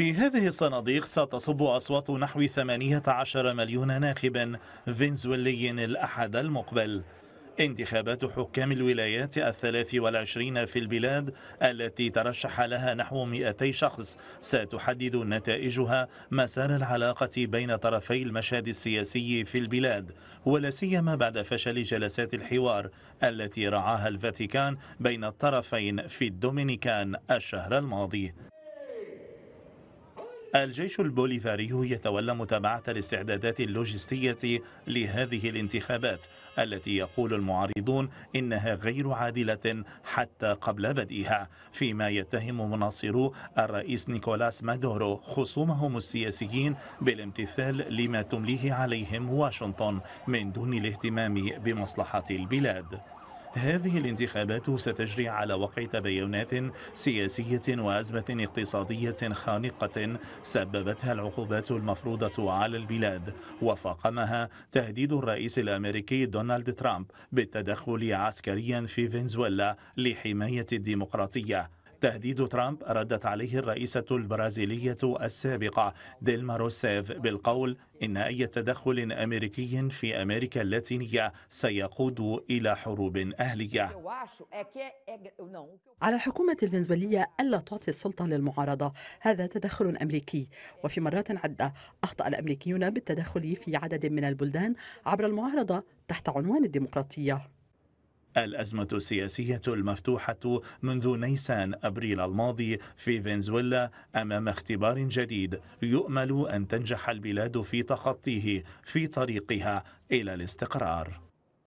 في هذه الصناديق ستصب أصوات نحو 18 مليون ناخب فنزويلي الأحد المقبل انتخابات حكام الولايات الثلاث والعشرين في البلاد التي ترشح لها نحو 200 شخص ستحدد نتائجها مسار العلاقة بين طرفي المشهد السياسي في البلاد ولا سيما بعد فشل جلسات الحوار التي رعاها الفاتيكان بين الطرفين في الدومينيكان الشهر الماضي الجيش البوليفاري يتولى متابعة الاستعدادات اللوجستية لهذه الانتخابات التي يقول المعارضون إنها غير عادلة حتى قبل بدئها فيما يتهم مناصرو الرئيس نيكولاس مادورو خصومهم السياسيين بالامتثال لما تمليه عليهم واشنطن من دون الاهتمام بمصلحة البلاد هذه الانتخابات ستجري على وقع تباينات سياسية وأزمة اقتصادية خانقة سببتها العقوبات المفروضة على البلاد وفاقمها تهديد الرئيس الأمريكي دونالد ترامب بالتدخل عسكريا في فنزويلا لحماية الديمقراطية تهديد ترامب ردت عليه الرئيسة البرازيلية السابقة ديلما روسيف بالقول إن أي تدخل أمريكي في أمريكا اللاتينية سيقود إلى حروب أهلية على الحكومة الفنزويلية ألا تعطي السلطة للمعارضة هذا تدخل أمريكي وفي مرات عدة أخطأ الأمريكيون بالتدخل في عدد من البلدان عبر المعارضة تحت عنوان الديمقراطية الأزمة السياسية المفتوحة منذ نيسان أبريل الماضي في فنزويلا أمام اختبار جديد يؤمل أن تنجح البلاد في تخطيه في طريقها إلى الاستقرار